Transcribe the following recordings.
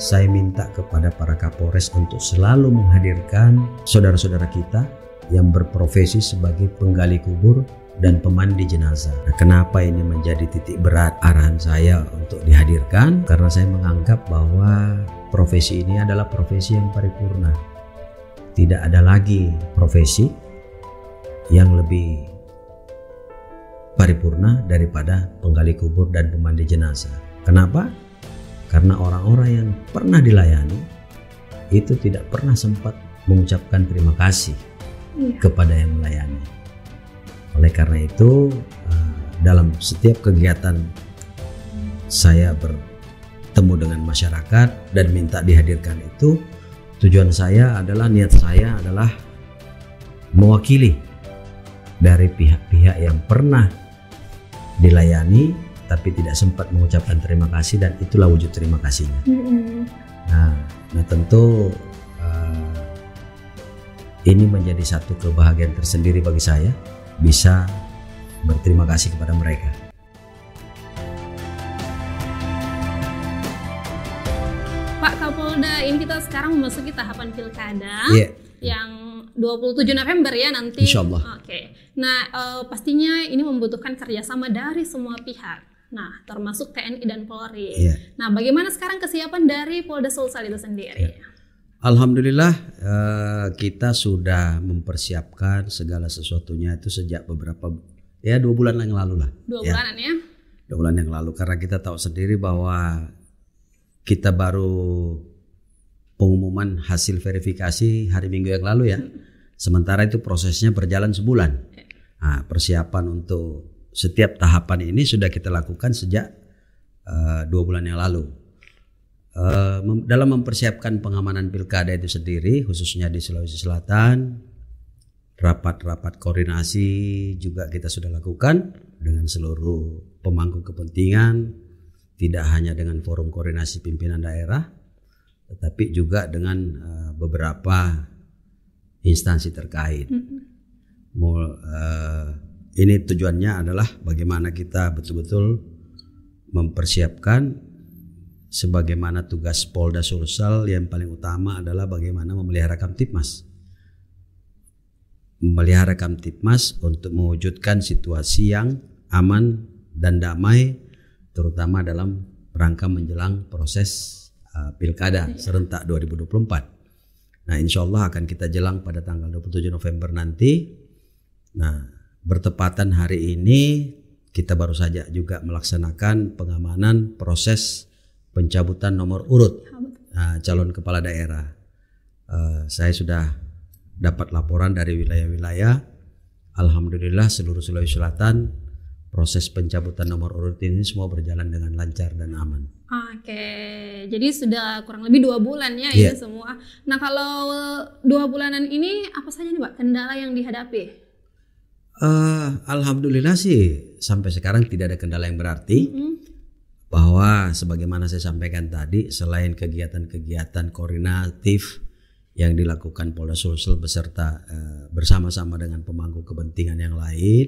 saya minta kepada para Kapolres untuk selalu menghadirkan saudara-saudara kita yang berprofesi sebagai penggali kubur dan pemandi jenazah. Nah, kenapa ini menjadi titik berat arahan saya untuk dihadirkan? Karena saya menganggap bahwa profesi ini adalah profesi yang paripurna. Tidak ada lagi profesi yang lebih paripurna daripada penggali kubur dan pemandi jenazah. Kenapa? karena orang-orang yang pernah dilayani itu tidak pernah sempat mengucapkan terima kasih iya. kepada yang melayani. Oleh karena itu, eh, dalam setiap kegiatan saya bertemu dengan masyarakat dan minta dihadirkan itu, tujuan saya adalah niat saya adalah mewakili dari pihak-pihak yang pernah dilayani tapi tidak sempat mengucapkan terima kasih dan itulah wujud terima kasihnya. Mm-hmm. Nah, nah tentu uh, ini menjadi satu kebahagiaan tersendiri bagi saya bisa berterima kasih kepada mereka. Pak Kapolda, ini kita sekarang memasuki tahapan pilkada yeah. yang 27 November ya nanti. Insya Allah. Oke. Okay. Nah, uh, pastinya ini membutuhkan kerjasama dari semua pihak. Nah, termasuk TNI dan Polri. Yeah. Nah, bagaimana sekarang kesiapan dari Polda Sulsel itu sendiri? Yeah. Alhamdulillah eh, kita sudah mempersiapkan segala sesuatunya itu sejak beberapa ya dua bulan yang lalu lah. Dua ya. bulanan ya? Dua bulan yang lalu karena kita tahu sendiri bahwa kita baru pengumuman hasil verifikasi hari Minggu yang lalu ya. Hmm. Sementara itu prosesnya berjalan sebulan. Iya. Nah, persiapan untuk setiap tahapan ini sudah kita lakukan sejak uh, dua bulan yang lalu. Uh, mem dalam mempersiapkan pengamanan pilkada itu sendiri, khususnya di Sulawesi Selatan, rapat-rapat koordinasi juga kita sudah lakukan dengan seluruh pemangku kepentingan, tidak hanya dengan forum koordinasi pimpinan daerah, tetapi juga dengan uh, beberapa instansi terkait. Mm -hmm. Mul, uh, ini tujuannya adalah bagaimana kita betul-betul mempersiapkan sebagaimana tugas Polda Sulsel yang paling utama adalah bagaimana memelihara Kamtipmas. Memelihara Kamtipmas untuk mewujudkan situasi yang aman dan damai terutama dalam rangka menjelang proses uh, pilkada serentak 2024. Nah, insya Allah akan kita jelang pada tanggal 27 November nanti. Nah, bertepatan hari ini kita baru saja juga melaksanakan pengamanan proses pencabutan nomor urut uh, calon kepala daerah. Uh, saya sudah dapat laporan dari wilayah-wilayah. Alhamdulillah seluruh Sulawesi Selatan proses pencabutan nomor urut ini semua berjalan dengan lancar dan aman. Oke, jadi sudah kurang lebih dua bulan ya yeah. ini iya. semua. Nah kalau dua bulanan ini apa saja nih Pak kendala yang dihadapi? Uh, Alhamdulillah sih sampai sekarang tidak ada kendala yang berarti. Mm -hmm. Bahwa sebagaimana saya sampaikan tadi, selain kegiatan-kegiatan koordinatif yang dilakukan Polda Sulsel beserta uh, bersama-sama dengan pemangku kepentingan yang lain,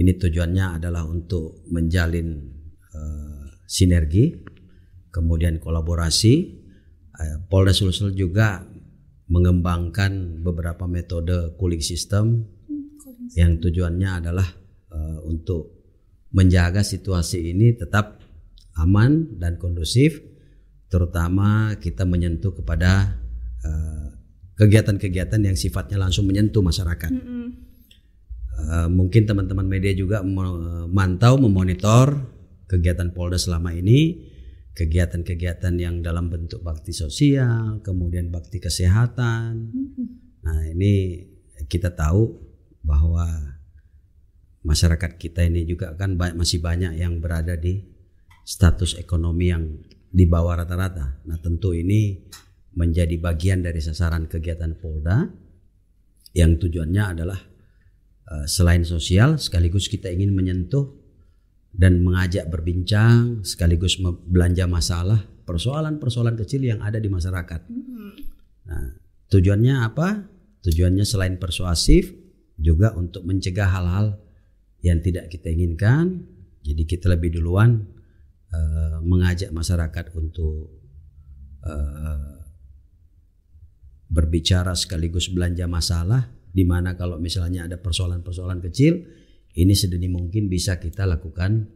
ini tujuannya adalah untuk menjalin uh, sinergi, kemudian kolaborasi. Uh, Polda Sulsel juga mengembangkan beberapa metode cooling system yang tujuannya adalah uh, untuk menjaga situasi ini tetap aman dan kondusif terutama kita menyentuh kepada kegiatan eh, kegiatan-kegiatan yang sifatnya langsung menyentuh masyarakat. Mm -hmm. uh, mungkin teman-teman media juga memantau, memonitor kegiatan Polda selama ini, kegiatan-kegiatan yang dalam bentuk bakti sosial, kemudian bakti kesehatan. Mm -hmm. Nah ini kita tahu bahwa masyarakat kita ini juga kan masih banyak yang berada di status ekonomi yang di bawah rata-rata. Nah, tentu ini menjadi bagian dari sasaran kegiatan Polda yang tujuannya adalah eh, selain sosial sekaligus kita ingin menyentuh dan mengajak berbincang sekaligus belanja masalah persoalan-persoalan kecil yang ada di masyarakat. Mm-hmm. Nah, tujuannya apa? Tujuannya selain persuasif juga untuk mencegah hal-hal yang tidak kita inginkan. Jadi kita lebih duluan uh, mengajak masyarakat untuk uh, berbicara sekaligus belanja masalah di mana kalau misalnya ada persoalan-persoalan kecil ini sedini mungkin bisa kita lakukan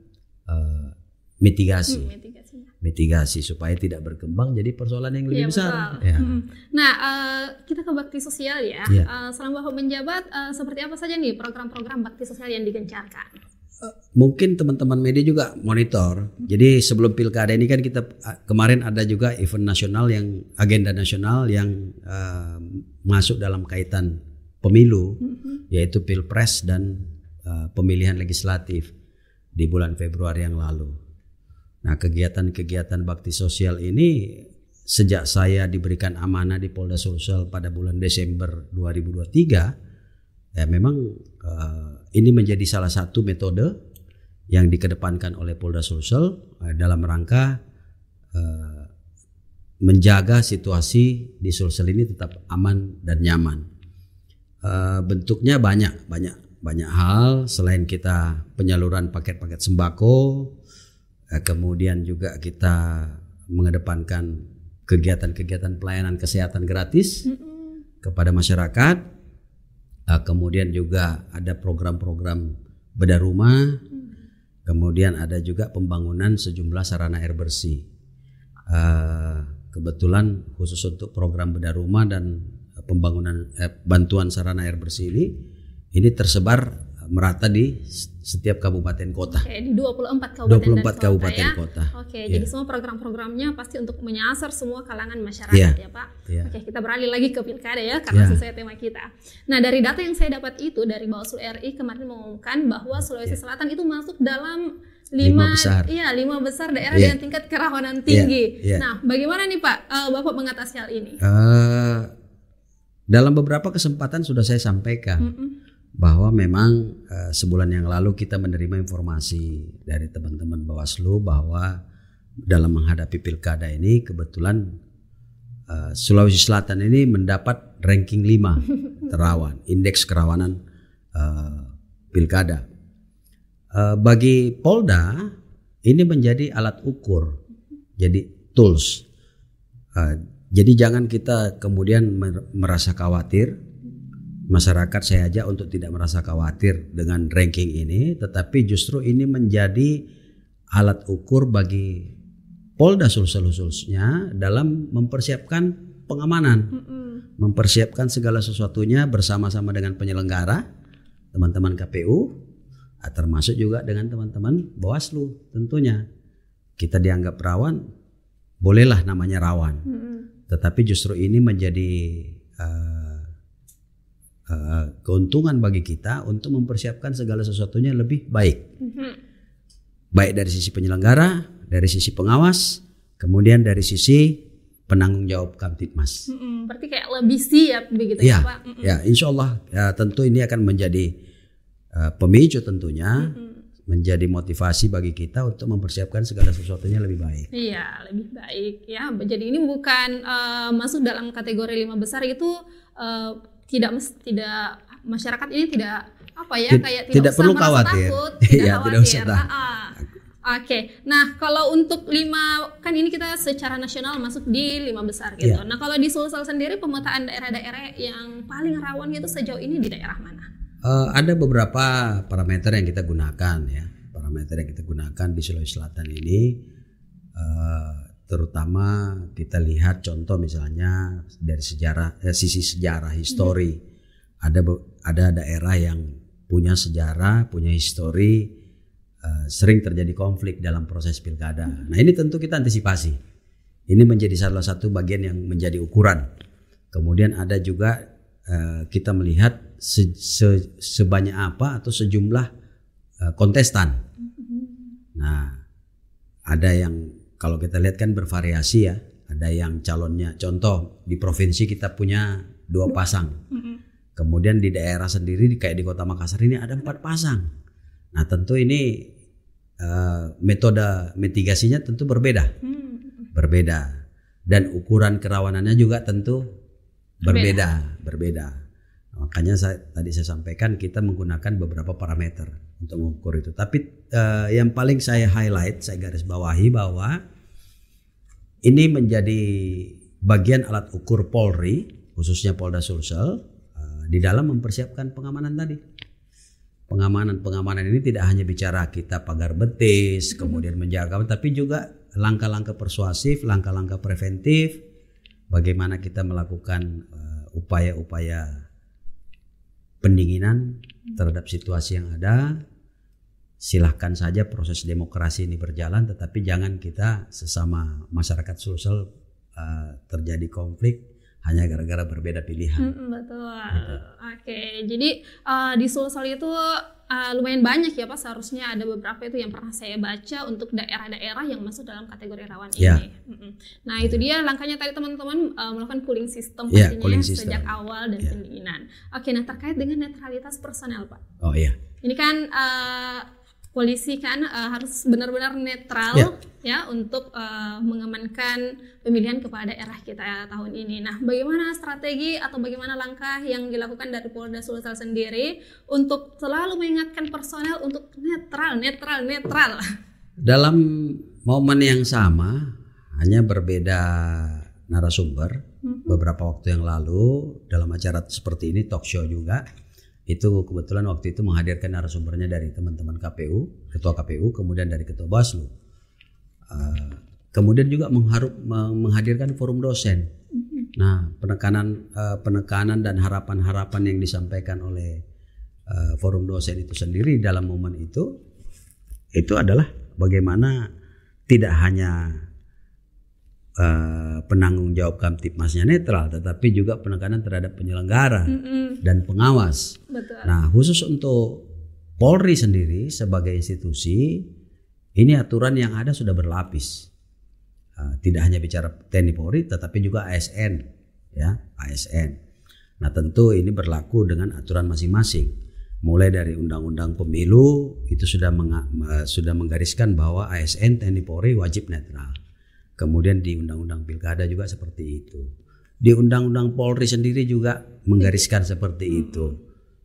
uh, mitigasi. Hmm, mitigasi mitigasi supaya tidak berkembang jadi persoalan yang lebih ya, besar. Ya. Hmm. Nah, uh, kita ke bakti sosial ya. ya. Uh, eh, selama Bapak menjabat, uh, eh, seperti apa saja nih program-program bakti sosial yang digencarkan? mungkin teman-teman media juga monitor. Jadi sebelum pilkada ini kan kita kemarin ada juga event nasional yang agenda nasional yang uh, masuk dalam kaitan pemilu, hmm. yaitu pilpres dan uh, pemilihan legislatif di bulan Februari yang lalu. Nah, kegiatan-kegiatan bakti sosial ini sejak saya diberikan amanah di Polda Sulsel pada bulan Desember 2023, ya memang uh, ini menjadi salah satu metode yang dikedepankan oleh Polda Sulsel uh, dalam rangka uh, menjaga situasi di Sulsel ini tetap aman dan nyaman. Uh, bentuknya banyak, banyak, banyak hal selain kita penyaluran paket-paket sembako, Eh, kemudian juga kita mengedepankan kegiatan-kegiatan pelayanan kesehatan gratis mm -mm. kepada masyarakat eh, kemudian juga ada program-program bedah rumah mm. kemudian ada juga pembangunan sejumlah sarana air bersih eh, kebetulan khusus untuk program bedah rumah dan pembangunan eh, bantuan sarana air bersih ini ini tersebar merata di setiap kabupaten kota. Oke, di 24 kabupaten 24 dan kota, kabupaten ya. kota. Oke, ya. jadi semua program-programnya pasti untuk menyasar semua kalangan masyarakat ya, ya, Pak. Ya. Oke, kita beralih lagi ke pilkada ya karena ya. sesuai tema kita. Nah, dari data yang saya dapat itu dari Bawaslu RI kemarin mengumumkan bahwa Sulawesi ya. Selatan itu masuk dalam lima, besar. Iya, lima besar daerah iya. yang dengan tingkat kerawanan tinggi. Ya. Ya. Nah, bagaimana nih Pak uh, Bapak mengatasi hal ini? Uh, dalam beberapa kesempatan sudah saya sampaikan. Mm -mm bahwa memang e, sebulan yang lalu kita menerima informasi dari teman-teman Bawaslu bahwa dalam menghadapi pilkada ini kebetulan e, Sulawesi Selatan ini mendapat ranking 5 terawan indeks kerawanan e, pilkada. e, bagi Polda ini menjadi alat ukur, jadi tools. e, jadi jangan kita kemudian merasa khawatir masyarakat saya aja untuk tidak merasa khawatir dengan ranking ini, tetapi justru ini menjadi alat ukur bagi Polda sulsel khususnya dalam mempersiapkan pengamanan, mm -mm. mempersiapkan segala sesuatunya bersama-sama dengan penyelenggara, teman-teman KPU, ah, termasuk juga dengan teman-teman Bawaslu tentunya. Kita dianggap rawan, bolehlah namanya rawan, mm -mm. tetapi justru ini menjadi uh, Eh, keuntungan bagi kita untuk mempersiapkan segala sesuatunya lebih baik. Mm-hmm. Baik dari sisi penyelenggara, dari sisi pengawas, kemudian dari sisi penanggung jawab Kamtipmas. Mm-hmm. Berarti kayak lebih siap ya, begitu ya, ya Pak? Mm-hmm. Ya, insya Allah ya, tentu ini akan menjadi uh, pemicu tentunya. Mm-hmm menjadi motivasi bagi kita untuk mempersiapkan segala sesuatunya lebih baik. Iya, lebih baik ya. Jadi ini bukan uh, masuk dalam kategori lima besar itu uh, tidak tidak masyarakat ini tidak apa ya kayak tidak, perlu khawatir. Takut, iya, tidak khawatir. Tidak usah Oke, nah kalau untuk lima kan ini kita secara nasional masuk di lima besar gitu. ya. Nah kalau di Sulsel sendiri pemetaan daerah-daerah yang paling rawan itu sejauh ini di daerah mana? Uh, ada beberapa parameter yang kita gunakan ya, parameter yang kita gunakan di Sulawesi Selatan ini uh, terutama kita lihat contoh misalnya dari sejarah eh, sisi sejarah histori hmm. ada ada daerah yang punya sejarah punya histori eh, sering terjadi konflik dalam proses pilkada hmm. nah ini tentu kita antisipasi ini menjadi salah satu bagian yang menjadi ukuran kemudian ada juga eh, kita melihat se, se, sebanyak apa atau sejumlah eh, kontestan hmm. nah ada yang kalau kita lihat kan bervariasi ya. Ada yang calonnya contoh di provinsi kita punya dua pasang. Kemudian di daerah sendiri kayak di Kota Makassar ini ada empat pasang. Nah tentu ini uh, metode mitigasinya tentu berbeda, berbeda dan ukuran kerawanannya juga tentu berbeda, berbeda. berbeda. Makanya saya, tadi saya sampaikan kita menggunakan beberapa parameter untuk mengukur itu. Tapi uh, yang paling saya highlight, saya garis bawahi bahwa ini menjadi bagian alat ukur Polri, khususnya Polda Sulsel, uh, di dalam mempersiapkan pengamanan tadi. Pengamanan pengamanan ini tidak hanya bicara kita pagar betis, mhm. kemudian menjaga, tapi juga langkah-langkah persuasif, langkah-langkah preventif, bagaimana kita melakukan eh, upaya-upaya pendinginan terhadap situasi yang ada silahkan saja proses demokrasi ini berjalan tetapi jangan kita sesama masyarakat sosial uh, eh, terjadi konflik hanya gara-gara berbeda pilihan. Hmm, betul. Gitu. Oke, jadi uh, di sosial itu uh, lumayan banyak ya Pak seharusnya ada beberapa itu yang pernah saya baca untuk daerah-daerah yang masuk dalam kategori rawan yeah. ini. Ya. Hmm. Nah, yeah. itu ya. dia langkahnya tadi teman-teman uh, melakukan cooling system yeah, pastinya cooling system. sejak awal dan yeah. Ya. pendinginan. Oke, nah terkait dengan netralitas personel Pak. Oh iya. Ini kan uh, polisi kan uh, harus benar-benar netral yeah. ya untuk uh, mengamankan pemilihan kepala daerah kita ya, tahun ini. Nah, bagaimana strategi atau bagaimana langkah yang dilakukan dari Polda Sulsel sendiri untuk selalu mengingatkan personel untuk netral, netral, netral. Dalam momen yang sama, hanya berbeda narasumber. Mm -hmm. Beberapa waktu yang lalu dalam acara seperti ini talk show juga itu kebetulan waktu itu menghadirkan narasumbernya dari teman-teman KPU, ketua KPU, kemudian dari ketua Baslu Uh, kemudian juga mengharup, menghadirkan forum dosen. Mm-hmm. Nah, penekanan uh, penekanan dan harapan-harapan yang disampaikan oleh uh, forum dosen itu sendiri dalam momen itu itu adalah bagaimana tidak hanya Uh, penanggung jawab Kamtipmasnya netral, tetapi juga penekanan terhadap penyelenggara mm -hmm. dan pengawas. Betul. Nah, khusus untuk Polri sendiri sebagai institusi, ini aturan yang ada sudah berlapis. Uh, tidak hanya bicara TNI Polri, tetapi juga ASN, ya ASN. Nah, tentu ini berlaku dengan aturan masing-masing. Mulai dari Undang-Undang Pemilu itu sudah eh, sudah menggariskan bahwa ASN TNI Polri wajib netral Kemudian di undang-undang pilkada juga seperti itu. Di undang-undang Polri sendiri juga menggariskan seperti hmm. itu.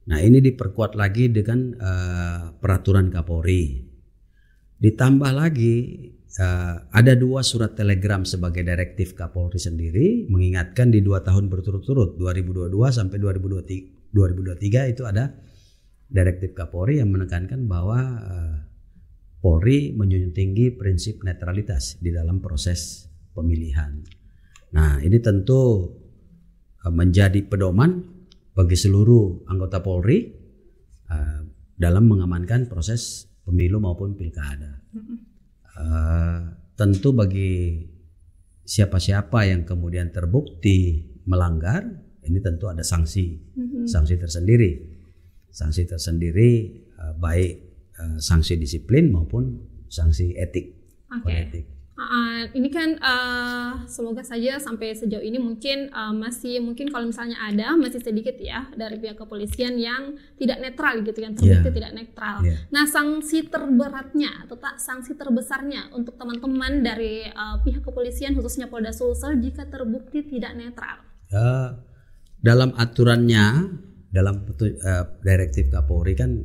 Nah, ini diperkuat lagi dengan uh, peraturan Kapolri. Ditambah lagi uh, ada dua surat telegram sebagai direktif Kapolri sendiri mengingatkan di dua tahun berturut-turut 2022 sampai 2023, 2023 itu ada direktif Kapolri yang menekankan bahwa uh, Polri menjunjung tinggi prinsip netralitas di dalam proses pemilihan. Nah, ini tentu eh, menjadi pedoman bagi seluruh anggota Polri eh, dalam mengamankan proses pemilu maupun pilkada. Eh, tentu bagi siapa-siapa yang kemudian terbukti melanggar, ini tentu ada sanksi, sanksi tersendiri, sanksi tersendiri baik Eh, sanksi disiplin maupun sanksi etik. Oke. Okay. Etik. Uh, ini kan uh, semoga saja sampai sejauh ini mungkin uh, masih mungkin kalau misalnya ada masih sedikit ya dari pihak kepolisian yang tidak netral gitu kan terbukti yeah. tidak netral. Yeah. Nah sanksi terberatnya atau tak sanksi terbesarnya untuk teman-teman dari uh, pihak kepolisian khususnya Polda Sulsel jika terbukti tidak netral. Uh, dalam aturannya dalam uh, direktif Kapolri kan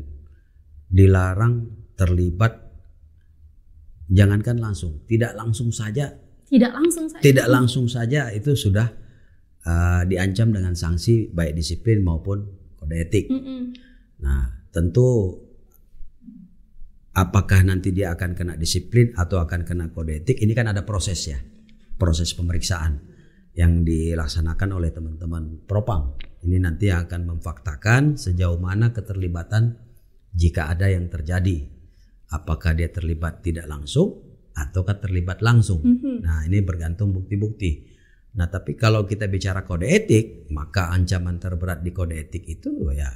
dilarang terlibat jangankan langsung tidak langsung saja tidak langsung saja tidak langsung saja itu sudah uh, diancam dengan sanksi baik disiplin maupun kode etik mm -mm. nah tentu apakah nanti dia akan kena disiplin atau akan kena kode etik ini kan ada proses ya proses pemeriksaan yang dilaksanakan oleh teman-teman propam ini nanti akan memfaktakan sejauh mana keterlibatan jika ada yang terjadi apakah dia terlibat tidak langsung ataukah terlibat langsung mm -hmm. nah ini bergantung bukti-bukti nah tapi kalau kita bicara kode etik maka ancaman terberat di kode etik itu ya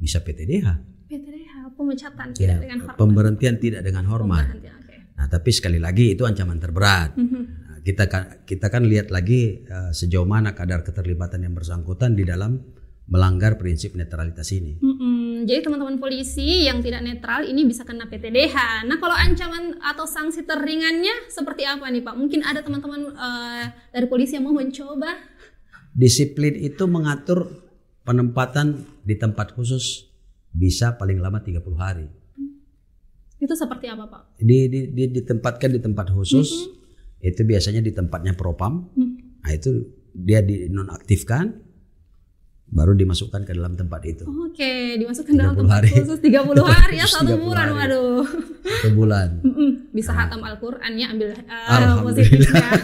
bisa PTDH PTDH pemecatan ya, tidak dengan hormat pemberhentian tidak dengan hormat okay. nah tapi sekali lagi itu ancaman terberat mm -hmm. kita kita kan lihat lagi uh, sejauh mana kadar keterlibatan yang bersangkutan di dalam melanggar prinsip netralitas ini mm -hmm jadi teman-teman polisi yang tidak netral ini bisa kena PTDH. Nah, kalau ancaman atau sanksi teringannya seperti apa nih, Pak? Mungkin ada teman-teman uh, dari polisi yang mau mencoba. Disiplin itu mengatur penempatan di tempat khusus bisa paling lama 30 hari. Itu seperti apa, Pak? Di, di, di ditempatkan di tempat khusus. Mm -hmm. Itu biasanya di tempatnya propam. Mm -hmm. Nah, itu dia dinonaktifkan baru dimasukkan ke dalam tempat itu. Oke, okay. dimasukkan dalam tempat hari. khusus 30 hari ya satu bulan. Waduh. Satu bulan. Bisa nah. hatam Al-Qur'an ya ambil uh, positifnya. Oke.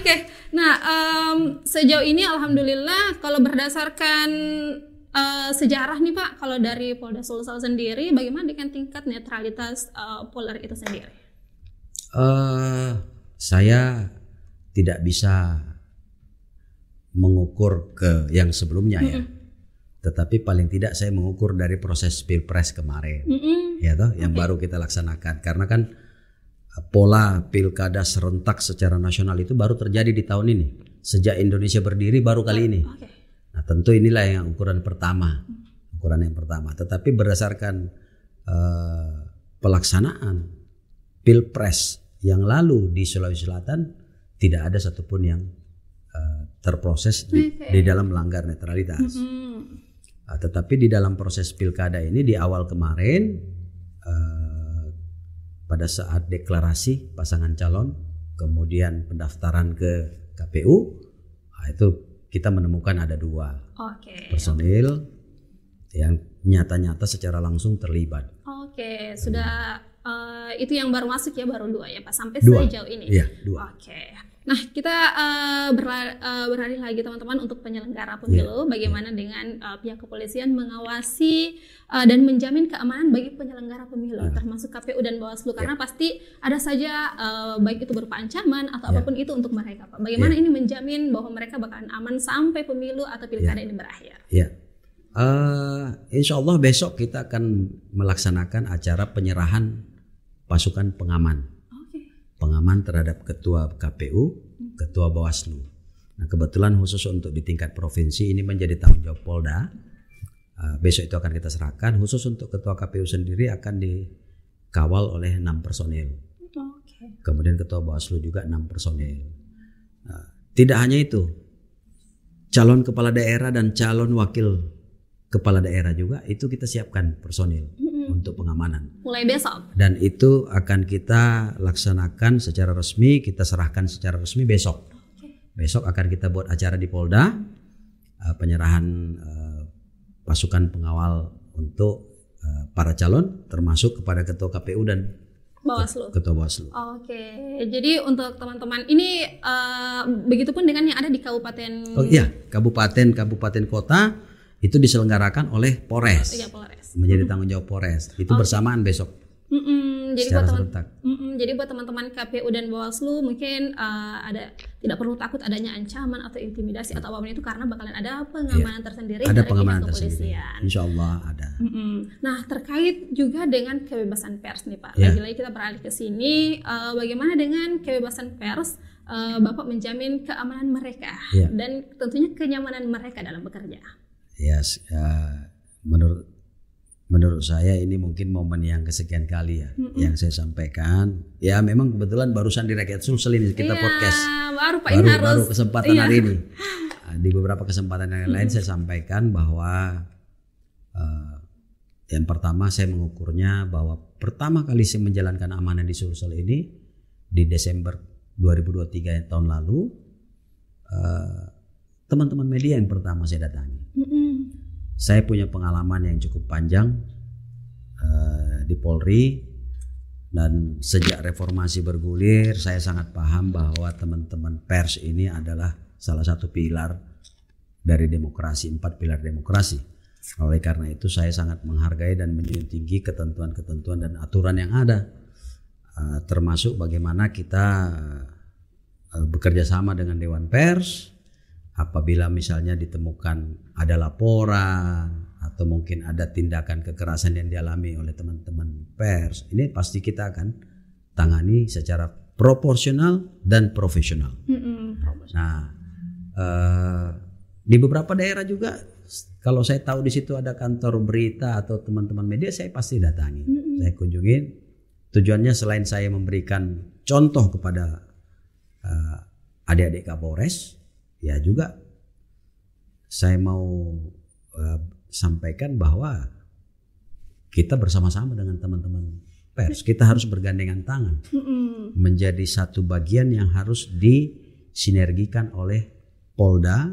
Okay. Nah, um, sejauh ini alhamdulillah kalau berdasarkan uh, sejarah nih Pak, kalau dari Polda Sulsel sendiri bagaimana dengan tingkat netralitas uh, eh, Polri itu sendiri? Uh, saya tidak bisa mengukur ke yang sebelumnya mm -hmm. ya tetapi paling tidak saya mengukur dari proses pilpres kemarin mm -hmm. ya toh yang okay. baru kita laksanakan karena kan eh, pola pilkada serentak secara nasional itu baru terjadi di tahun ini sejak Indonesia berdiri baru kali ya, ini okay. nah tentu inilah yang ukuran pertama ukuran yang pertama tetapi berdasarkan uh, pelaksanaan pilpres yang lalu di Sulawesi Selatan tidak ada satupun yang terproses di, hmm, di dalam melanggar netralitas. Mm-hmm. Uh, tetapi di dalam proses pilkada ini di awal kemarin uh, pada saat deklarasi pasangan calon, kemudian pendaftaran ke KPU, nah itu kita menemukan ada dua okay. personil yang nyata-nyata secara langsung terlibat. Oke, okay. sudah uh, itu yang baru masuk ya baru dua ya Pak sampai sejauh ini. Iya, dua. Oke. Okay. Nah, kita uh, eh, berlari uh, eh, lagi teman-teman untuk penyelenggara pemilu. Yeah. Iya. Bagaimana dengan uh, pihak kepolisian mengawasi uh, dan menjamin keamanan bagi penyelenggara pemilu, uh. termasuk KPU dan Bawaslu, yeah. karena pasti ada saja uh, baik itu berupa ancaman atau yeah. apapun itu untuk mereka. Pak. Bagaimana yeah. ini menjamin bahwa mereka bakalan aman sampai pemilu atau iya. pilkada yeah. ini berakhir? Yeah. Iya. Uh, insya Allah besok kita akan melaksanakan acara penyerahan pasukan pengaman pengaman terhadap ketua KPU, ketua Bawaslu. Nah, kebetulan khusus untuk di tingkat provinsi ini menjadi tanggung jawab Polda. Uh, besok itu akan kita serahkan. Khusus untuk ketua KPU sendiri akan dikawal oleh enam personil. Okay. Kemudian ketua Bawaslu juga enam personil. Uh, tidak hanya itu, calon kepala daerah dan calon wakil kepala daerah juga itu kita siapkan personil untuk pengamanan. Mulai besok. Dan itu akan kita laksanakan secara resmi, kita serahkan secara resmi besok. Besok akan kita buat acara di Polda, eh, penyerahan eh, pasukan pengawal untuk eh, para calon, termasuk kepada Ketua KPU dan Bawaslu. Ketua Bawaslu. Oke, jadi untuk teman-teman ini uh, begitupun dengan yang ada di kabupaten. Oh iya, kabupaten, kabupaten kota itu diselenggarakan oleh Polres. Iya Polres menjadi tanggung jawab Polres. Itu okay. Oh. bersamaan besok. Mm-mm, jadi buat teman, mm-mm, jadi buat teman-teman KPU dan Bawaslu mungkin uh, ada tidak perlu takut adanya ancaman atau intimidasi atau apapun itu karena bakalan ada pengamanan yeah. tersendiri ada dari pengamanan tersendiri. Insya Allah ada. Mm-mm. Nah terkait juga dengan kebebasan pers nih Pak. Yeah. Lagi-lagi kita beralih ke sini. Uh, bagaimana dengan kebebasan pers? Eh, Bapak menjamin keamanan mereka yeah. dan tentunya kenyamanan mereka dalam bekerja. Yes, uh, menurut menurut saya ini mungkin momen yang kesekian kali ya mm -mm. yang saya sampaikan. Ya memang kebetulan barusan di Rakyat Sulsel ini kita yeah, podcast. Baru Pak baru, baru kesempatan yeah. hari ini. Nah, di beberapa kesempatan yang lain mm saya sampaikan bahwa uh, yang pertama saya mengukurnya bahwa pertama kali saya menjalankan amanah di Sulsel ini di Desember 2023 tahun lalu eh, teman-teman uh, media yang pertama saya datangi. Mm -mm saya punya pengalaman yang cukup panjang uh, di Polri dan sejak reformasi bergulir saya sangat paham bahwa teman-teman pers ini adalah salah satu pilar dari demokrasi empat pilar demokrasi oleh karena itu saya sangat menghargai dan menjunjung tinggi ketentuan-ketentuan dan aturan yang ada uh, termasuk bagaimana kita uh, bekerja sama dengan Dewan Pers apabila misalnya ditemukan ada laporan atau mungkin ada tindakan kekerasan yang dialami oleh teman-teman pers ini pasti kita akan tangani secara proporsional dan profesional. Mm-mm. Nah, uh, di beberapa daerah juga kalau saya tahu di situ ada kantor berita atau teman-teman media saya pasti datangi, Mm-mm. saya kunjungi. Tujuannya selain saya memberikan contoh kepada uh, adik-adik Kapolres, ya juga saya mau uh, sampaikan bahwa kita bersama-sama dengan teman-teman pers kita harus bergandengan tangan menjadi satu bagian yang harus disinergikan oleh Polda,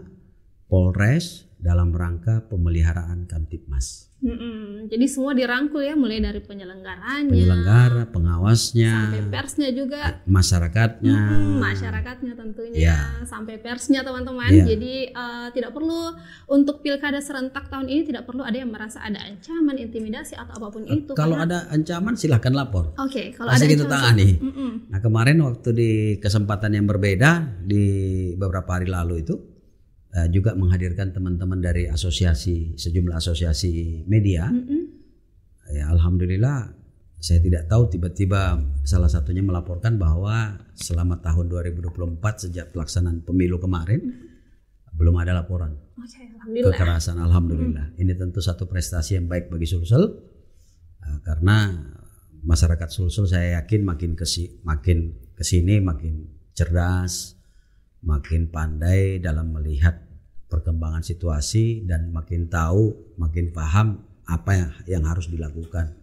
Polres dalam rangka pemeliharaan Kamtipmas. Mm-mm. Jadi semua dirangkul ya, mulai dari penyelenggaranya, penyelenggara, pengawasnya, sampai persnya juga, masyarakatnya, mm-hmm, masyarakatnya tentunya, yeah. sampai persnya teman-teman. Yeah. Jadi uh, tidak perlu untuk pilkada serentak tahun ini tidak perlu ada yang merasa ada ancaman, intimidasi atau apapun eh, itu. Kalau karena... ada ancaman silahkan lapor. Oke, okay, kalau Pasti ada kita tangani. mm Nah kemarin waktu di kesempatan yang berbeda di beberapa hari lalu itu uh, juga menghadirkan teman-teman dari asosiasi sejumlah asosiasi media. Mm -hmm. Ya alhamdulillah saya tidak tahu tiba-tiba salah satunya melaporkan bahwa selama tahun 2024 sejak pelaksanaan pemilu kemarin mm -hmm. belum ada laporan. Okay, alhamdulillah. Kekerasan alhamdulillah. -hmm. Ini tentu satu prestasi yang baik bagi Sulsel eh, karena masyarakat Sulsel saya yakin makin kesi makin kesini makin cerdas, makin pandai dalam melihat perkembangan situasi dan makin tahu, makin paham apa yang, harus dilakukan.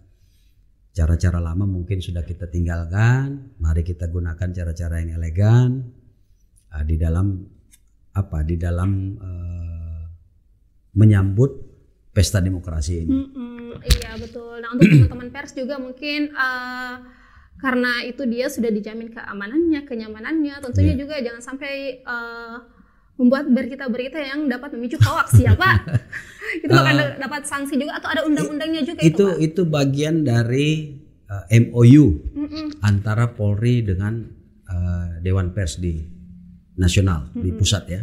Cara-cara lama mungkin sudah kita tinggalkan. Mari kita gunakan cara-cara yang elegan uh, di dalam apa? Di dalam uh, menyambut pesta demokrasi ini. Mm -mm, iya betul. Nah untuk teman-teman pers juga mungkin. Uh, karena itu dia sudah dijamin keamanannya, kenyamanannya. Tentunya yeah. juga jangan sampai uh, membuat berita-berita yang dapat memicu hoax ya Pak. itu bakal eh, dapat sanksi juga atau ada undang-undangnya juga itu itu, Pak? itu bagian dari uh, eh, MOU mm -mm. antara Polri dengan uh, Dewan Pers di nasional mm -mm. di pusat ya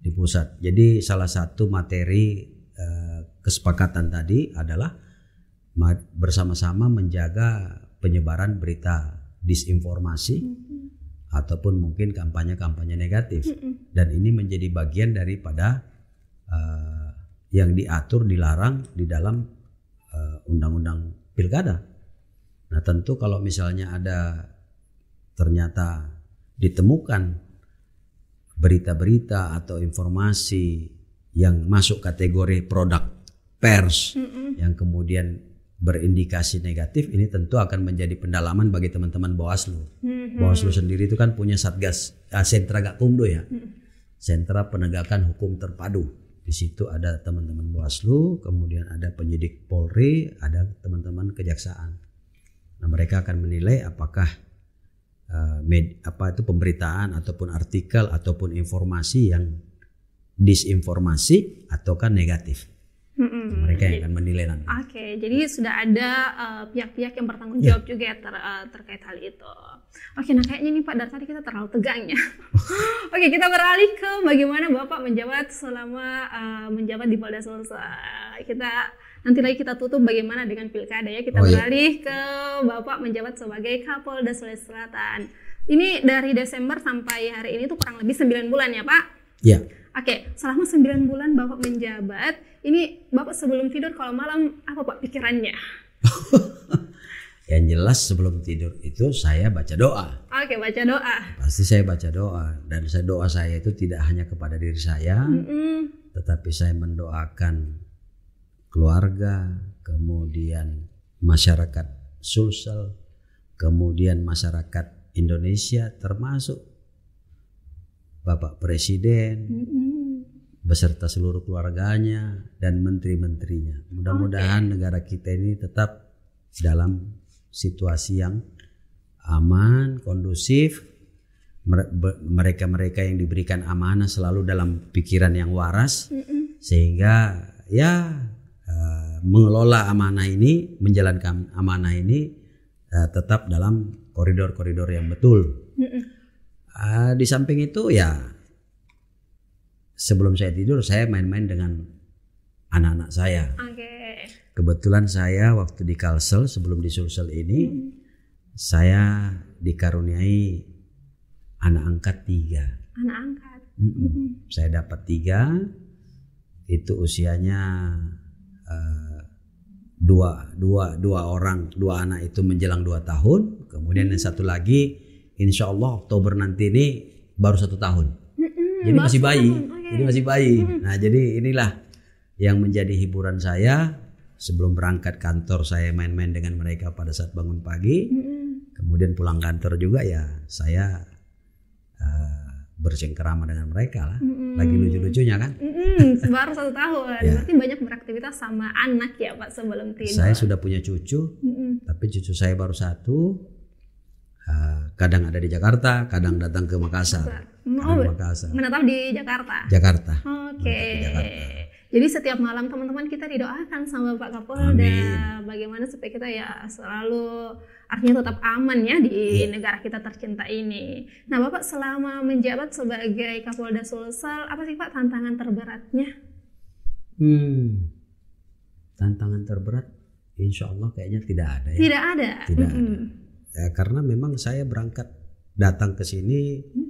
di pusat. Jadi salah satu materi uh, kesepakatan tadi adalah bersama-sama menjaga penyebaran berita disinformasi. Mm -hmm ataupun mungkin kampanye-kampanye negatif mm -mm. dan ini menjadi bagian daripada uh, yang diatur dilarang di dalam eh, undang-undang uh, pilkada. Nah tentu kalau misalnya ada ternyata ditemukan berita-berita atau informasi yang masuk kategori produk pers mm -mm. yang kemudian berindikasi negatif ini tentu akan menjadi pendalaman bagi teman-teman Bawaslu. Mm-hmm. Bawaslu sendiri itu kan punya Satgas ah, Sentra Gakumdo ya. Sentra Penegakan Hukum Terpadu. Di situ ada teman-teman Bawaslu, kemudian ada penyidik Polri, ada teman-teman kejaksaan. Nah, mereka akan menilai apakah uh, med, apa itu pemberitaan ataupun artikel ataupun informasi yang disinformasi ataukah negatif. Mm-hmm. Mereka yang akan menilai nanti. Oke, okay, jadi sudah ada eh, pihak-pihak yang bertanggung iya. jawab yeah. juga ter, uh, terkait hal itu. Oke, nah kayaknya nih Pak dari tadi kita terlalu tegang ya. Oke, kita beralih ke bagaimana Bapak menjabat selama uh, menjabat di Polda Sulsel. Kita nanti lagi kita tutup bagaimana dengan pilkada ya. Kita oh, iya. beralih iya. ke Bapak menjabat sebagai Kapolda Sulawesi Selatan. Ini dari Desember sampai hari ini tuh kurang lebih 9 bulan ya Pak? Iya. Yeah Oke, okay, selama 9 bulan Bapak menjabat, ini Bapak sebelum tidur kalau malam apa Pak pikirannya? Yang jelas sebelum tidur itu saya baca doa. Oke, okay, baca doa. Pasti saya baca doa dan saya doa saya itu tidak hanya kepada diri saya, mm -mm. tetapi saya mendoakan keluarga, kemudian masyarakat Sulsel, kemudian masyarakat Indonesia termasuk Bapak Presiden mm-hmm. beserta seluruh keluarganya dan menteri-menterinya. Mudah-mudahan okay. negara kita ini tetap dalam situasi yang aman, kondusif. Mereka-mereka yang diberikan amanah selalu dalam pikiran yang waras mm-hmm. sehingga ya uh, mengelola amanah ini, menjalankan amanah ini uh, tetap dalam koridor-koridor yang betul. Mm-hmm Ah, di samping itu ya sebelum saya tidur saya main-main dengan anak-anak saya. Okay. Kebetulan saya waktu di Kalsel sebelum di Sulsel ini hmm. saya dikaruniai anak angkat tiga. Anak angkat. Mm -mm. Hmm. Saya dapat tiga. Itu usianya uh, dua dua dua orang dua anak itu menjelang dua tahun. Kemudian yang hmm. satu lagi insya Allah Oktober nanti ini baru satu tahun. Mm-mm, jadi masih bayi, okay. Oh, iya. jadi masih bayi. Mm-mm. Nah jadi inilah yang menjadi hiburan saya sebelum berangkat kantor saya main-main dengan mereka pada saat bangun pagi. Mm-mm. Kemudian pulang kantor juga ya saya uh, bercengkerama dengan mereka lah. Mm-hmm. Lagi lucu-lucunya kan. Mm-hmm. Baru satu tahun. ya. Berarti banyak beraktivitas sama anak ya Pak sebelum tidur. Saya sudah punya cucu, mm-hmm. tapi cucu saya baru satu. Eh, kadang ada di Jakarta, kadang datang ke Makassar. Oh, ke Makassar. Menetap di Jakarta. Jakarta. Oke. Okay. Jadi setiap malam teman-teman kita didoakan sama Pak Kapolda bagaimana supaya kita ya selalu artinya tetap aman ya di yeah. negara kita tercinta ini. Nah, Bapak selama menjabat sebagai Kapolda Sulsel, apa sih Pak tantangan terberatnya? Hmm. Tantangan terberat insya Allah kayaknya tidak ada ya. Tidak ada. Tidak mm -hmm. ada ya, karena memang saya berangkat datang ke sini hmm.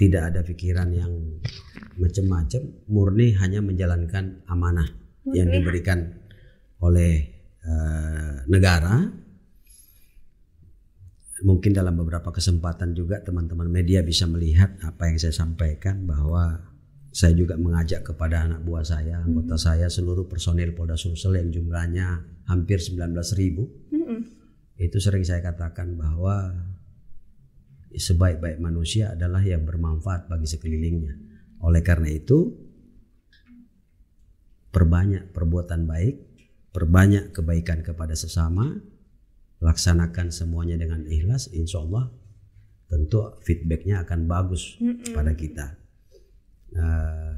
tidak ada pikiran yang macam-macam murni hanya menjalankan amanah murni. yang diberikan oleh uh, negara mungkin dalam beberapa kesempatan juga teman-teman media bisa melihat apa yang saya sampaikan bahwa saya juga mengajak kepada anak buah saya, anggota mm -hmm. saya, seluruh personil Polda Sumsel yang jumlahnya hampir 19 ribu. Mm -hmm. Itu sering saya katakan bahwa sebaik-baik manusia adalah yang bermanfaat bagi sekelilingnya. Oleh karena itu, perbanyak perbuatan baik, perbanyak kebaikan kepada sesama, laksanakan semuanya dengan ikhlas, insya Allah tentu feedbacknya akan bagus mm -mm. pada kita. Uh,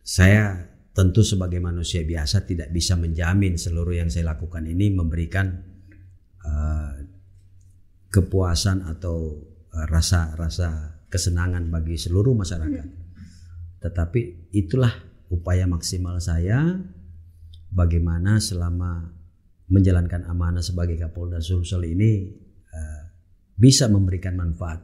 saya tentu sebagai manusia biasa tidak bisa menjamin seluruh yang saya lakukan ini memberikan uh, kepuasan atau rasa-rasa eh, kesenangan bagi seluruh masyarakat. Tetapi itulah upaya maksimal saya bagaimana selama menjalankan amanah sebagai Kapolda Sulsel ini uh, bisa memberikan manfaat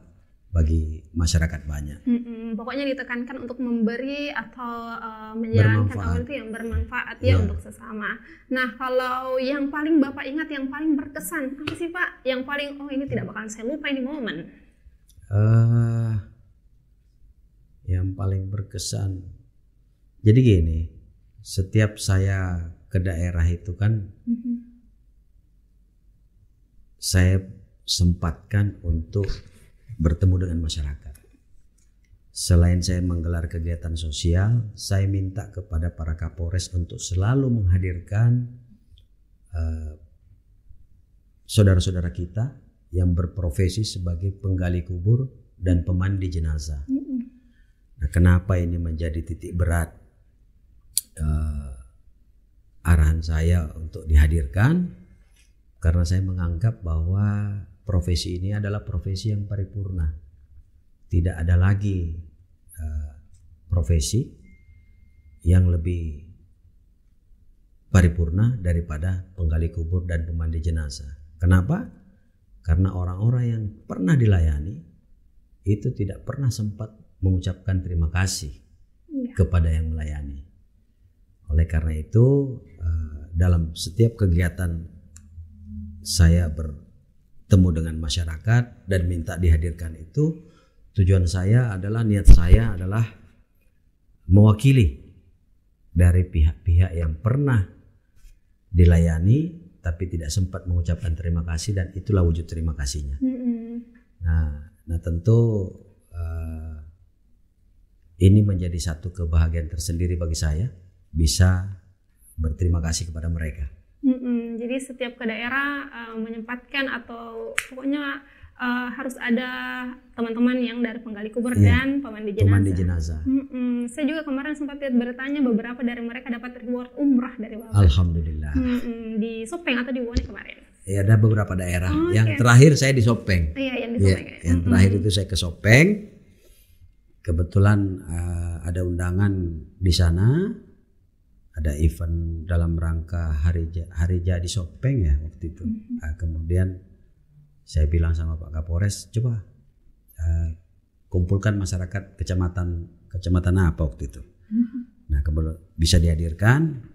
bagi masyarakat banyak. Mm-mm, pokoknya ditekankan untuk memberi atau uh, menjalankan awal itu yang bermanfaat ya yeah. untuk sesama. Nah kalau yang paling bapak ingat yang paling berkesan apa sih pak? Yang paling oh ini tidak bakalan saya lupa ini momen. Uh, yang paling berkesan. Jadi gini, setiap saya ke daerah itu kan, mm-hmm. saya sempatkan untuk bertemu dengan masyarakat. Selain saya menggelar kegiatan sosial, saya minta kepada para Kapolres untuk selalu menghadirkan saudara eh, saudara-saudara kita yang berprofesi sebagai penggali kubur dan pemandi jenazah. Nah, kenapa ini menjadi titik berat uh, arahan saya untuk dihadirkan? Karena saya menganggap bahwa profesi ini adalah profesi yang paripurna. Tidak ada lagi uh, profesi yang lebih paripurna daripada penggali kubur dan pemandi jenazah. Kenapa? Karena orang-orang yang pernah dilayani itu tidak pernah sempat mengucapkan terima kasih ya. kepada yang melayani. Oleh karena itu, eh, dalam setiap kegiatan saya ber temu dengan masyarakat dan minta dihadirkan itu tujuan saya adalah niat saya adalah mewakili dari pihak-pihak yang pernah dilayani tapi tidak sempat mengucapkan terima kasih dan itulah wujud terima kasihnya. Nah, nah tentu uh, ini menjadi satu kebahagiaan tersendiri bagi saya bisa berterima kasih kepada mereka. Mm -hmm. Jadi setiap ke daerah uh, menyempatkan atau pokoknya uh, harus ada teman-teman yang dari penggali kubur yeah. dan pemandi jenazah. Pemandi jenazah. Mm -mm. Saya juga kemarin sempat lihat bertanya beberapa dari mereka dapat reward umrah dari Bapak. Alhamdulillah. Mm -mm. Di Sopeng atau di Wone kemarin. Ya ada beberapa daerah. Oh, yang okay. terakhir saya di Sopeng. Iya, yang di iya, Sopeng. Ya. Yang terakhir mm -hmm. itu saya ke Sopeng. Kebetulan uh, ada undangan di sana ada event dalam rangka hari hari jadi shopping ya waktu itu. Mm-hmm. Nah, kemudian saya bilang sama Pak Kapolres, coba uh, kumpulkan masyarakat kecamatan kecamatan apa waktu itu. Mm-hmm. Nah, kemudian bisa dihadirkan.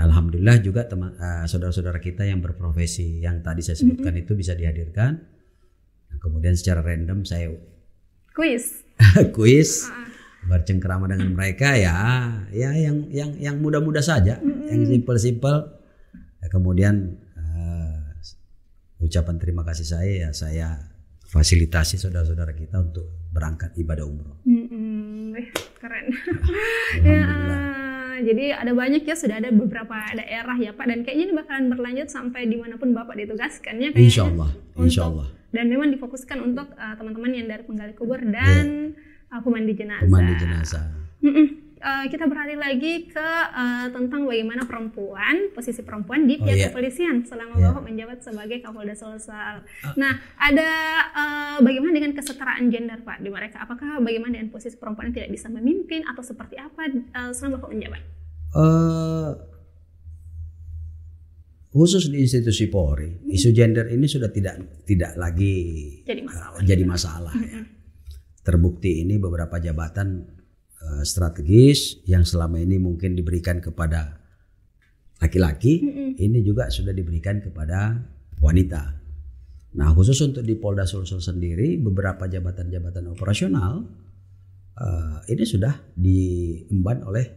Alhamdulillah juga teman eh, saudara-saudara kita yang berprofesi yang tadi saya sebutkan mm-hmm. itu bisa dihadirkan. Nah, kemudian secara random saya kuis. kuis. Uh bercengkrama dengan mereka ya ya yang yang yang mudah-mudah saja mm-hmm. yang simpel-simpel ya, kemudian uh, ucapan terima kasih saya ya saya fasilitasi saudara-saudara kita untuk berangkat ibadah umroh mm-hmm. keren ya, eh, jadi ada banyak ya sudah ada beberapa daerah ya pak dan kayaknya ini bakalan berlanjut sampai dimanapun bapak ditugaskan ya insyaallah Insya Allah Insya Allah dan memang difokuskan untuk uh, teman-teman yang dari penggali kubur ya. dan yeah uh, mandi jenazah. Mandi jenazah. Mm -mm. Uh, kita beralih lagi ke uh, tentang bagaimana perempuan posisi perempuan di oh, pihak oh, iya. kepolisian selama yeah. Iya. Bapak menjabat sebagai Kapolda Sulsel. Uh. Ah. Nah, ada uh, bagaimana dengan kesetaraan gender Pak di mereka? Apakah bagaimana dengan posisi perempuan yang tidak bisa memimpin atau seperti apa uh, selama Bapak menjabat? Uh, khusus di institusi Polri, isu gender ini sudah tidak tidak lagi jadi masalah. Uh, jadi masalah ya terbukti ini beberapa jabatan uh, strategis yang selama ini mungkin diberikan kepada laki-laki mm hmm ini juga sudah diberikan kepada wanita. Nah khusus untuk di Polda Sulsel sendiri beberapa jabatan-jabatan operasional uh, ini sudah diemban oleh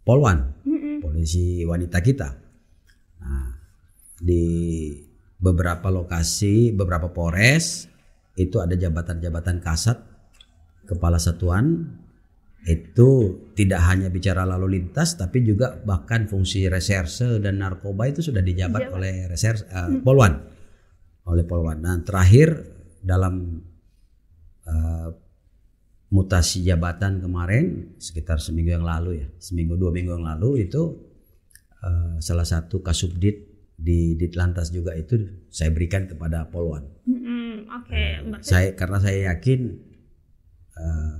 Polwan, mm hmm polisi wanita kita. Nah di beberapa lokasi, beberapa Polres itu ada jabatan-jabatan kasat kepala satuan itu tidak hanya bicara lalu lintas tapi juga bahkan fungsi reserse dan narkoba itu sudah dijabat Jawa. oleh reserse uh, polwan oleh polwan. Nah, terakhir dalam uh, mutasi jabatan kemarin sekitar seminggu yang lalu ya, seminggu dua minggu yang lalu itu uh, salah satu kasubdit di Ditlantas juga itu saya berikan kepada polwan. -hmm. Oke. Okay. Uh, saya karena saya yakin Eh,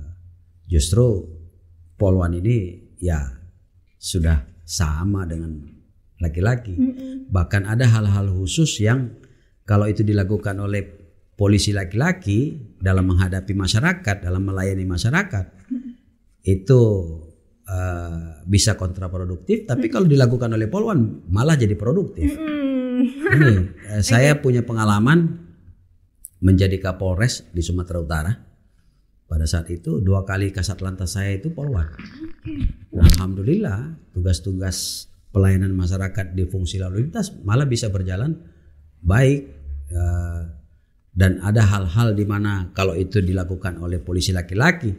justru polwan ini ya sudah sama dengan laki-laki. Mm -mm. Bahkan ada hal-hal khusus yang kalau itu dilakukan oleh polisi laki-laki dalam menghadapi masyarakat, dalam melayani masyarakat, mm itu uh, bisa kontraproduktif. Tapi kalau dilakukan oleh polwan malah jadi produktif. Ini eh, saya punya pengalaman menjadi Kapolres di Sumatera Utara pada saat itu dua kali kasat lantas saya itu polwan. Nah, alhamdulillah tugas-tugas pelayanan masyarakat di fungsi lalu lintas malah bisa berjalan baik eh, dan ada hal-hal di mana kalau itu dilakukan oleh polisi laki-laki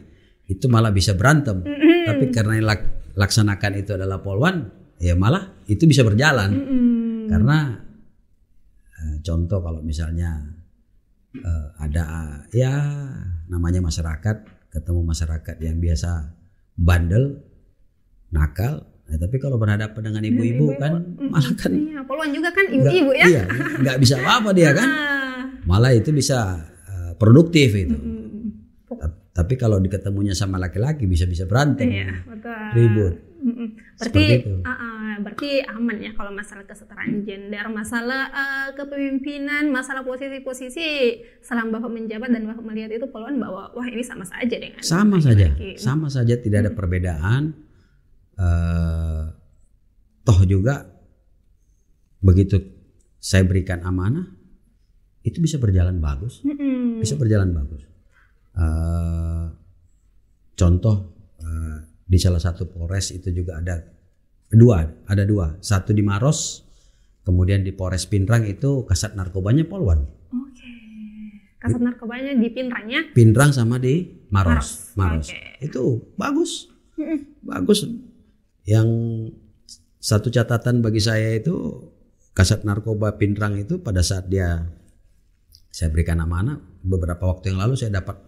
itu malah bisa berantem. Tapi karena yang laksanakan itu adalah polwan, ya malah itu bisa berjalan. Karena eh, contoh kalau misalnya uh, ada ya namanya masyarakat ketemu masyarakat yang biasa bandel nakal Nah, tapi kalau berhadapan dengan ibu-ibu kan ibu, malah kan iya, poluan juga kan ibu-ibu ya. Iya, nggak bisa apa-apa dia kan. Ah. Malah itu bisa uh, produktif itu. -hmm. Tapi kalau diketemunya sama laki-laki bisa-bisa berantem. Iya, Ribut. Berarti, uh, uh, berarti aman ya kalau masalah kesetaraan gender, masalah uh, kepemimpinan, masalah posisi-posisi selama bapak menjabat dan bapak melihat itu peluang bahwa wah ini sama saja dengan sama laki saja, sama saja tidak ada mm. perbedaan. Uh, toh juga begitu saya berikan amanah itu bisa berjalan bagus, hmm bisa berjalan bagus. Uh, contoh. Uh, di salah satu Polres itu juga ada dua, ada dua. Satu di Maros, kemudian di Polres Pindrang itu kasat narkobanya Polwan. Oke. Kasat narkobanya di Pindrangnya ya? Pindrang sama di Maros. Maros. Maros. Okay. Itu bagus. bagus. Yang satu catatan bagi saya itu kasat narkoba Pindrang itu pada saat dia saya berikan nama-nama beberapa waktu yang lalu saya dapat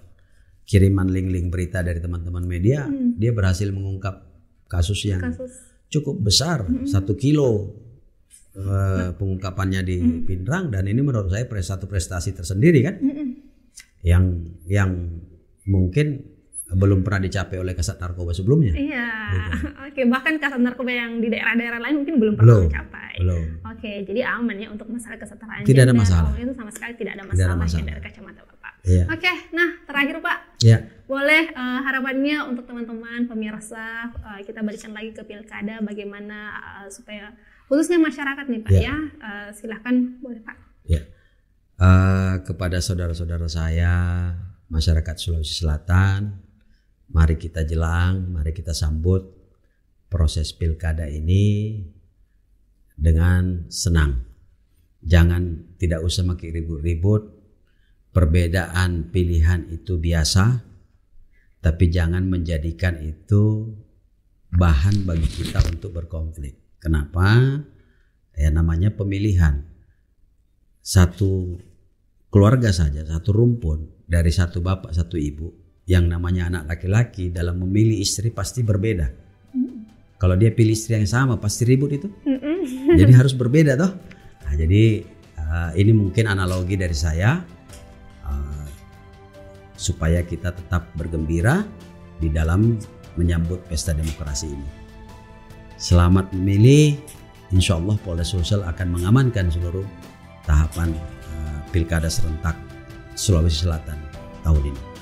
kiriman link-link berita dari teman-teman media, hmm. dia berhasil mengungkap kasus yang kasus. cukup besar, hmm. satu hmm. kilo eh, nah. pengungkapannya di hmm. Pindrang dan ini menurut saya satu prestasi tersendiri kan, hmm. yang yang mungkin belum pernah dicapai oleh kasat narkoba sebelumnya. Iya. Gitu. Oke, bahkan kasat narkoba yang di daerah-daerah lain mungkin belum pernah belum, dicapai. Belum. Oke, jadi amannya untuk masalah kesetaraan. Tidak ada masalah. Itu sama sekali tidak ada masalah, tidak ada masalah. dari kacamata Iya. Oke, okay, nah terakhir Pak. Iya. Boleh uh, harapannya untuk teman-teman pemirsa uh, kita berikan lagi ke pilkada bagaimana uh, supaya khususnya masyarakat nih Pak iya. ya, ya uh, silahkan boleh Pak. Ya. Uh, kepada saudara-saudara saya masyarakat Sulawesi Selatan, mari kita jelang, mari kita sambut proses pilkada ini dengan senang. Jangan tidak usah makin ribut-ribut, perbedaan pilihan itu biasa, tapi jangan menjadikan itu bahan bagi kita untuk berkonflik. Kenapa? Ya namanya pemilihan. Satu keluarga saja, satu rumpun dari satu bapak, satu ibu yang namanya anak laki-laki dalam memilih istri pasti berbeda. Kalau dia pilih istri yang sama pasti ribut itu. Jadi harus berbeda toh. Nah, jadi eh, ini mungkin analogi dari saya supaya kita tetap bergembira di dalam menyambut pesta demokrasi ini. Selamat memilih, insya Allah Polda Sulsel akan mengamankan seluruh tahapan uh, pilkada serentak Sulawesi Selatan tahun ini.